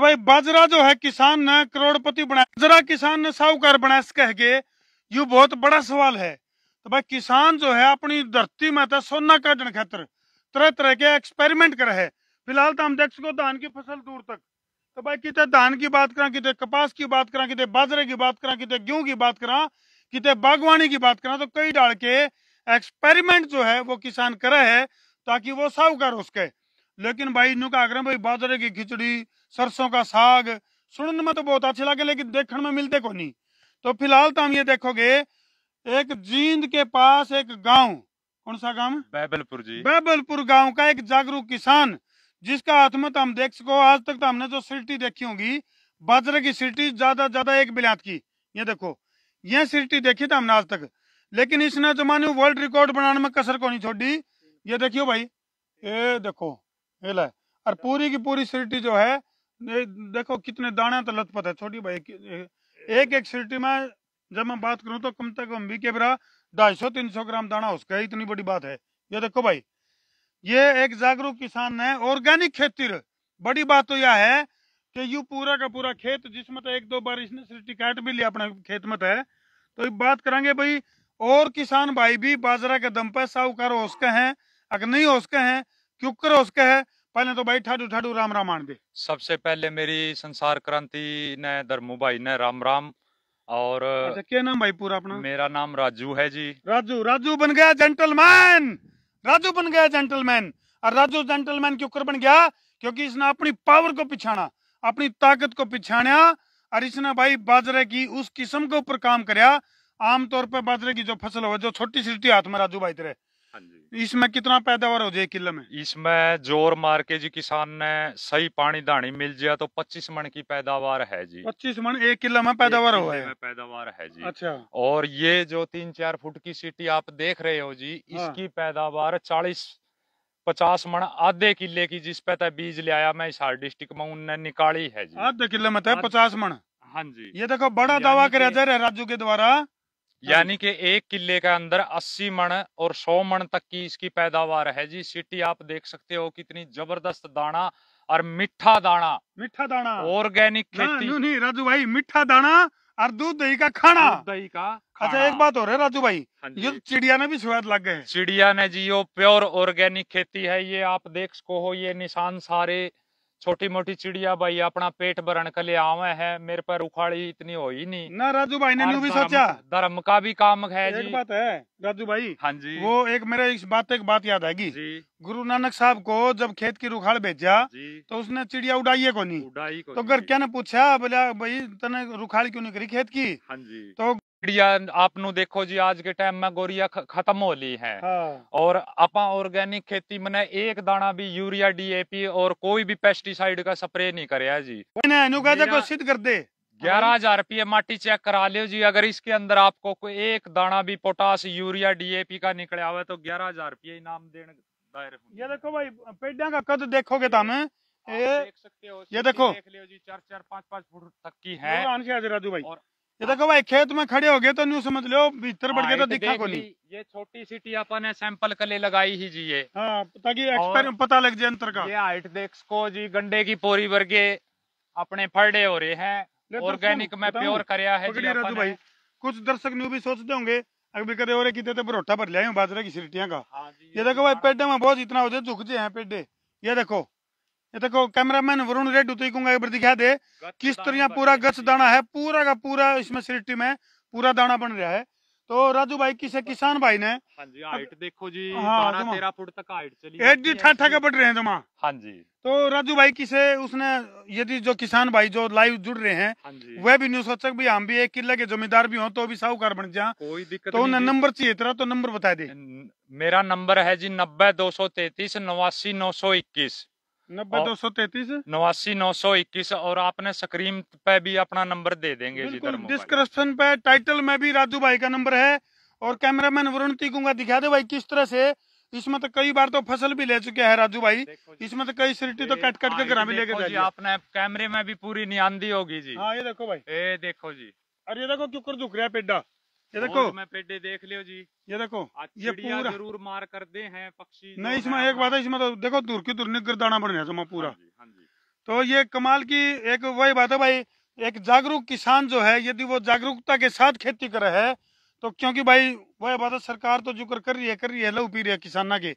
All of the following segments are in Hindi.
भाई बाजरा जो है किसान ने करोड़पति बनाया बाजरा किसान ने साहूकार बनाया कह के यू बहुत बड़ा सवाल है तो भाई किसान जो है अपनी धरती में था तो सोना काटने खातर तरह तरह के एक्सपेरिमेंट करे है फिलहाल तो हम देख सको धान की फसल दूर तक तो भाई कितने धान की बात करा कितने कपास की बात करा कितने बाजरे की बात करा कितने गेहूं की बात करा कितने बागवानी की बात करा तो कई डाल के एक्सपेरिमेंट जो है वो किसान करे है ताकि वो साहूकार हो सके लेकिन भाई इनका आग्रह भाई बाजरे की खिचड़ी सरसों का साग सुनने में तो बहुत अच्छे लगे लेकिन देखने में मिलते को नहीं तो फिलहाल तो हम ये देखोगे एक जींद के पास एक गांव कौन सा गांव बैबलपुर जी बैबलपुर गांव का एक जागरूक किसान जिसका हाथ में तो हम देख सको आज तक तो हमने जो सिल्टी देखी होगी बाजरे की सिल्टी ज्यादा ज्यादा एक बिलात की ये देखो ये सिल्टी देखी था तो हमने आज तक लेकिन इसने जमाने तो वर्ल्ड रिकॉर्ड बनाने में कसर को नहीं छोड़ी ये देखियो भाई ये देखो हिला और पूरी की पूरी सीटी जो है देखो कितने दाने तो लतपत है छोटी भाई एक एक सीटी में जब मैं बात करूं तो कम से कम बीके बरा ढाई सौ तीन सौ ग्राम दाना उसका इतनी बड़ी बात है ये देखो भाई ये एक जागरूक किसान है ऑर्गेनिक खेती बड़ी बात तो यह है कि यू पूरा का पूरा खेत जिसमें तो एक दो बार इसने सीटी काट भी लिया अपने खेत में तो है तो बात करेंगे भाई और किसान भाई भी बाजरा के दम पर साहूकार हो सके हैं अगर नहीं हो सके हैं क्यों करो उसके है पहले तो भाई ठाडू ठाडू राम राम आन दे सबसे पहले मेरी संसार क्रांति ने धर्मू भाई ने राम राम और अच्छा क्या नाम भाई पूरा अपना मेरा नाम राजू है जी राजू राजू बन गया जेंटलमैन राजू बन गया जेंटलमैन और राजू जेंटलमैन क्यों कर बन गया क्योंकि इसने अपनी पावर को पिछाना अपनी ताकत को पिछाना और इसने भाई बाजरे की उस किस्म के ऊपर काम कर आमतौर पर बाजरे की जो फसल हो जो छोटी छोटी हाथ में राजू भाई तेरे हाँ इसमें कितना पैदावार हो जाए किलो में इसमें जोर मार के जी किसान ने सही पानी दानी मिल जाए तो 25 मन की पैदावार है जी 25 मन एक किलो में पैदावार हो है पैदावार है जी अच्छा और ये जो तीन चार फुट की सिटी आप देख रहे हो जी हाँ। इसकी पैदावार चालीस पचास मण आधे किले की जिस पे बीज ले आया मैं इस डिस्ट्रिक्ट में उनने निकाली है जी आधे किलो में पचास मण हाँ जी ये देखो बड़ा दावा कर राजू के द्वारा हाँ यानी कि एक किले के अंदर 80 मण और 100 मण तक की इसकी पैदावार है जी सिटी आप देख सकते हो कितनी जबरदस्त दाना और मिठा दाना मिठा दाना ऑर्गेनिक खेती नहीं राजू भाई मिठा दाना और दूध दही का खाना दही का अच्छा एक बात हो रहा है राजू भाई हाँ ये चिड़िया ने भी स्वाद लग गए चिड़िया ने जी यो प्योर ऑर्गेनिक खेती है ये आप देख सको हो ये निशान सारे छोटी मोटी चिड़िया भाई अपना पेट भरण के लिए आवे है मेरे पर उखाड़ी इतनी हो ही नहीं ना राजू भाई ने भी सोचा धर्म का भी काम है जी बात है राजू भाई हाँ जी वो एक मेरे इस बात एक बात याद आएगी गुरु नानक साहब को जब खेत की रुखाड़ भेजा तो उसने चिड़िया उड़ाई को नहीं उड़ाई को तो घर क्या ने पूछा बोला भाई तने रुखाड़ क्यों नहीं करी खेत की हाँ जी तो चिड़िया आपनु देखो जी आज के टाइम में गोरिया खत्म हो ली है हाँ। और अपा ऑर्गेनिक खेती मैंने एक दाना भी यूरिया डीएपी और कोई भी पेस्टिसाइड का स्प्रे नहीं करे जी सिद्ध कर दे हाँ ग्यारह हजार रुपये माटी चेक करा लियो जी अगर इसके अंदर आपको कोई एक दाना भी पोटास यूरिया डीएपी का निकले आवे तो ग्यारह हजार रुपये इनाम देने ये देखो भाई पेड़ा का कद देखोगे तो ये देख सकते हो ये देखो देख लियो जी चार चार पाँच पाँच फुट तक की है राजू भाई ये देखो भाई खेत में खड़े हो गए तो न्यू समझ लो भीतर बढ़ गए हाँ, तो दिखा को नहीं ये छोटी सी टी अपन सैंपल कले लगाई ही जी ये हाँ, ताकि पता लग जाए अंतर का ये हाइट देख सको जी गंडे की पोरी वर्गे अपने फरडे हो रहे हैं ਆਰਗੈਨਿਕ ਮੈਂ ਪਿਓਰ ਕਰਿਆ है जी राजू भाई कुछ दर्शक न्यू भी सोचते होंगे अभी करे और कितने परोठा भर लिया बाजरे की सिरटियाँ का हाँ ये देखो भाई पेडे में बहुत इतना होते झुक जे हैं पेडे ये देखो ये देखो कैमरामैन वरुण रेड्डी तो कहूंगा एक बार दिखा दे किस तरह पूरा गच दाना है पूरा का पूरा इसमें सिरटी में पूरा दाना बन रहा है तो राजू भाई किसे किसान भाई ने हाँ देखो जी हाँ, बारह तेरह फुट तक हाइट चली जी बढ़ रहे हैं हाँ जी तो राजू भाई किसे उसने यदि जो किसान भाई जो लाइव जुड़ रहे हैं हाँ वह भी नहीं सोच भी हम भी एक किले के जमींदार भी हो तो भी साहूकार बन जा कोई दिक्कत तो उन्हें नंबर चाहिए तेरा तो नंबर बता दे मेरा नंबर है जी नब्बे दो सौ तैतीस नवासी नौ सौ इक्कीस नब्बे दो सौ तैतीस नवासी नौ सौ इक्कीस और आपने स्क्रीन पे भी अपना नंबर दे देंगे डिस्क्रिप्शन पे टाइटल में भी राजू भाई का नंबर है और कैमरामैन वरुण तीकुंगा दिखा दे भाई किस तरह से इसमें तो कई बार तो फसल भी ले चुके हैं राजू भाई इसमें तो कई सीटी तो कट कट के ग्राम लेके जाइए आपने कैमरे में भी पूरी नियांदी होगी जी हाँ ये देखो भाई ये देखो जी अरे ये देखो क्यों दुख रहा है पेड्डा ये देखो मैं पेडे देख लियो जी ये देखो ये पूरा जरूर मार कर दे हैं पक्षी नहीं इसमें एक बात है इसमें तो देखो दूर की दूर निगर दाना जमा पूरा हाँ जी, हाँ तो ये कमाल की एक वही बात है भाई एक जागरूक किसान जो है यदि वो जागरूकता के साथ खेती करे है तो क्योंकि भाई वही बात है सरकार तो जुकर कर रही है कर रही है लव पी रही है किसाना के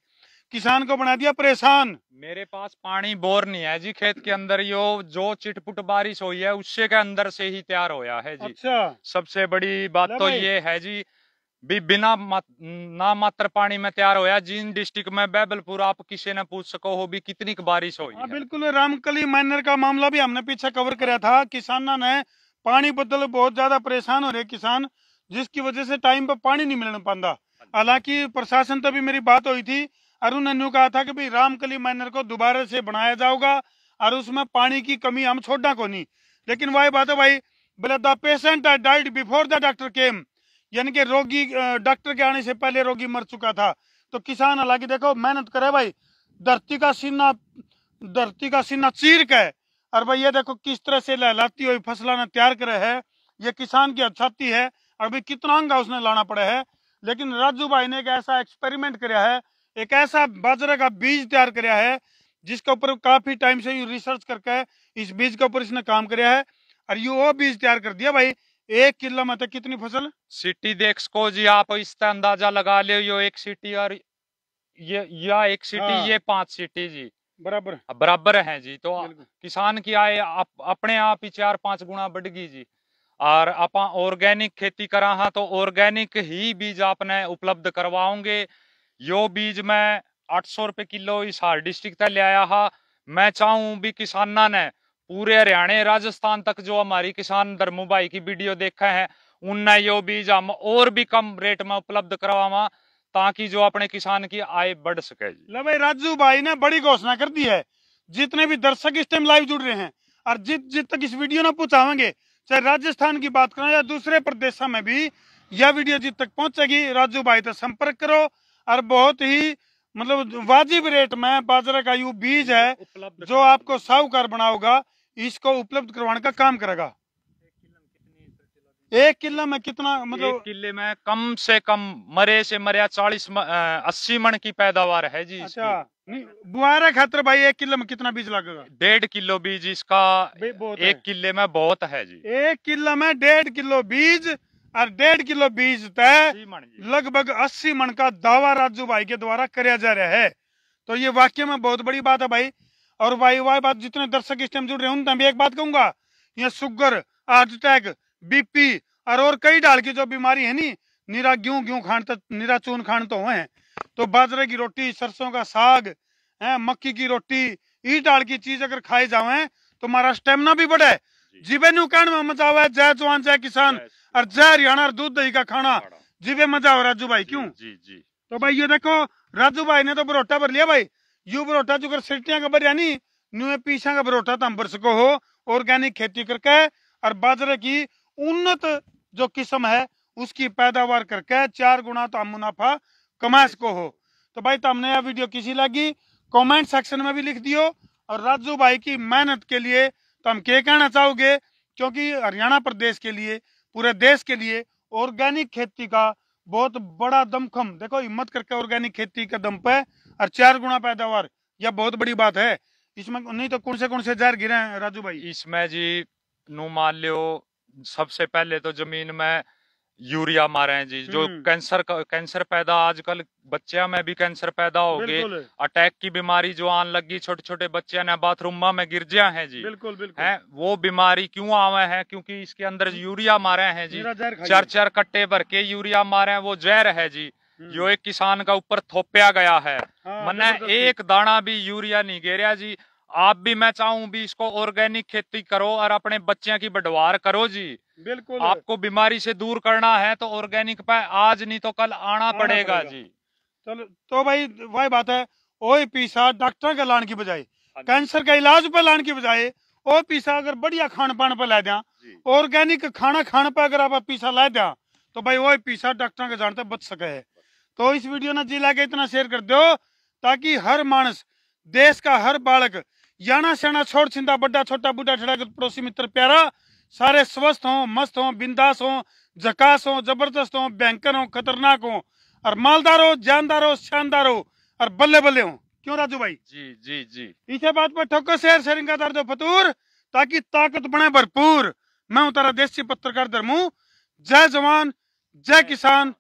किसान को बना दिया परेशान मेरे पास पानी बोर नहीं है जी खेत के अंदर यो जो चिटपुट बारिश हुई है उससे के अंदर से ही तैयार होया है जी अच्छा सबसे बड़ी बात तो ये है जी भी बिना मत, ना मात्र पानी में तैयार होया जिन डिस्ट्रिक्ट में बैबलपुर आप किसी ने पूछ सको हो भी कितनी बारिश हुई हाँ, है बिल्कुल रामकली माइनर का मामला भी हमने पीछे कवर कराया था किसानों ने पानी बदल बहुत ज्यादा परेशान हो रहे किसान जिसकी वजह से टाइम पर पानी नहीं मिलने पाता हाँ हालांकि प्रशासन तो भी मेरी बात हुई थी अरुण ने कहा था कि भाई रामकली माइनर को दोबारा से बनाया जाओगा और उसमें पानी की कमी हम छोड़ना को नहीं लेकिन वही बात है भाई बोले the patient died before the doctor came यानी कि रोगी डॉक्टर के आने से पहले रोगी मर चुका था तो किसान हालांकि देखो मेहनत करे भाई धरती का सीना धरती का सीना चीर के और भाई ये देखो किस तरह से लहलाती हुई फसल ने तैयार करे है ये किसान की अच्छाती है और भाई कितना अंगा उसने लाना पड़े है लेकिन राजू भाई ने एक ऐसा एक्सपेरिमेंट कराया है एक ऐसा बाजरे का बीज तैयार कराया है जिसके ऊपर काफी टाइम से रिसर्च करके इस बीज के ऊपर इसने काम कराया है और ये वो बीज तैयार कर दिया भाई एक किलो में तो कितनी फसल सिटी देख सको जी आप इसका अंदाजा लगा ले यो एक सिटी और ये या एक सिटी हाँ। ये पांच सिटी जी बराबर बराबर है जी तो किसान की आय आप, अपने आप ही चार पांच गुना बढ़ गई जी और आप ऑर्गेनिक खेती करा हाँ तो ऑर्गेनिक ही बीज आपने उपलब्ध करवाओगे यो बीज मैं अठ सौ रुपये किलो हिसार डिस्ट्रिक्ट तक लिया हा मैं चाहूँ भी किसाना ने पूरे हरियाणा राजस्थान तक जो हमारी किसान धर्मू भाई की वीडियो देखा है उनने यो बीज हम और भी कम रेट में उपलब्ध करवावा ताकि जो अपने किसान की आय बढ़ सके भाई राजू भाई ने बड़ी घोषणा कर दी है जितने भी दर्शक इस टाइम लाइव जुड़ रहे हैं और जित जित तक इस वीडियो ना पहुंचावेंगे चाहे राजस्थान की बात करें या दूसरे प्रदेशों में भी यह वीडियो जित तक पहुंचेगी राजू भाई तक संपर्क करो और बहुत ही मतलब वाजिब रेट में बाजरा का यू बीज है जो आपको साहूकार बनाओगा इसको उपलब्ध करवाने का काम करेगा एक किलो में कितना मतलब किले में कम से कम मरे से मरे चालीस अस्सी मन की पैदावार है जी अच्छा बुआरा खतर भाई एक किलो में कितना बीज लगेगा डेढ़ किलो बीज इसका एक किले में बहुत है जी एक किलो में डेढ़ किलो बीज और डेढ़ किलो बीज तय लगभग अस्सी मन का दावा राजू भाई के द्वारा कराया जा रहा है तो ये वाक्य में बहुत बड़ी बात है भाई और भाई वाई बात जितने दर्शक इस टाइम जुड़ रहे हैं उनका भी एक बात कहूंगा ये शुगर हार्ट अटैक बीपी और और कई डाल की जो बीमारी है नी निरा गेहूं गेहूं खान तो निरा चून खान तो हुए हैं तो बाजरे की रोटी सरसों का साग है मक्की की रोटी ई डाल की चीज अगर खाए जाए तो हमारा स्टेमिना भी बढ़े जीवे न्यू कहने में मजा आवा जय जवान जय किसान और जय हरियाणा दूध दही का खाना जीवे मजा हो राजू भाई क्यों जी जी तो भाई ये देखो राजू भाई ने तो बरोटा भर लिया भाई यू बरोटा चुकर सिटियां का भरिया नी नुए पीछा का बरोटा तम भर सको हो ऑर्गेनिक खेती करके और बाजरे की उन्नत जो किस्म है उसकी पैदावार करके चार गुना तो मुनाफा कमा सको हो तो भाई तुमने यह वीडियो किसी लगी कमेंट सेक्शन में भी लिख दियो और राजू भाई की मेहनत के लिए तो हम क्या कहना चाहोगे क्योंकि हरियाणा प्रदेश के लिए पूरे देश के लिए ऑर्गेनिक खेती का बहुत बड़ा दमखम देखो हिम्मत करके ऑर्गेनिक खेती का दम पे और चार गुना पैदावार यह बहुत बड़ी बात है इसमें नहीं तो कौन से कौन से जहर गिरे हैं राजू भाई इसमें जी नू मान लो सबसे पहले तो जमीन में यूरिया मारे हैं जी जो हम्म। कैंसर कैंसर पैदा आजकल बच्चिया में भी कैंसर पैदा हो गए अटैक की बीमारी जो आन लगी छोटे छोटे बच्चे ने बाथरूम में गिर गया है जी बिल्कुल बिल्कुल है वो बीमारी क्यों आवे है क्योंकि इसके अंदर हम्म। यूरिया मारे हैं जी चार चार कट्टे भर के यूरिया मारे हैं वो जहर है जी जो हम्म। एक किसान का ऊपर थोपया गया है हाँ, मैंने एक दाना भी यूरिया नहीं गिर जी आप भी मैं चाहूं भी इसको ऑर्गेनिक खेती करो और अपने बच्चों की बंटवार करो जी बिल्कुल आपको बीमारी से दूर करना है तो ऑर्गेनिक पे आज नहीं तो कल आना, आना पड़ेगा, पड़ेगा जी चलो तो भाई वही बात है ओ पीसा डॉक्टर के लाने की बजाय हाँ कैंसर के इलाज पे लाने की बजाय ओ पीसा अगर बढ़िया खान पान पे ला दिया ऑर्गेनिक खाना खाने पर अगर आप पीसा ला दिया तो भाई वो पीसा डॉक्टर के जानते बच सके है तो इस वीडियो ने जी लाके इतना शेयर कर दो ताकि हर मानस देश का हर बालक याना श्याणा छोड़ छिंदा बड़ा छोटा बूढ़ा छड़ा पड़ोसी मित्र प्यारा सारे स्वस्थ हों मस्त हों बिंदास हों जकास हों जबरदस्त हों बैंकर हों खतरनाक हों और मालदार हो जानदार हो शानदार हो और बल्ले बल्ले हो क्यों राजू भाई जी जी जी इसे बात पर ठोको शेर शेरिंगा दार दो फतूर ताकि ताकत बने भरपूर मैं हूं तारा देसी पत्रकार धर्मू जय जवान जय किसान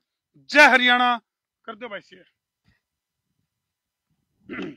जय हरियाणा कर दो भाई शेर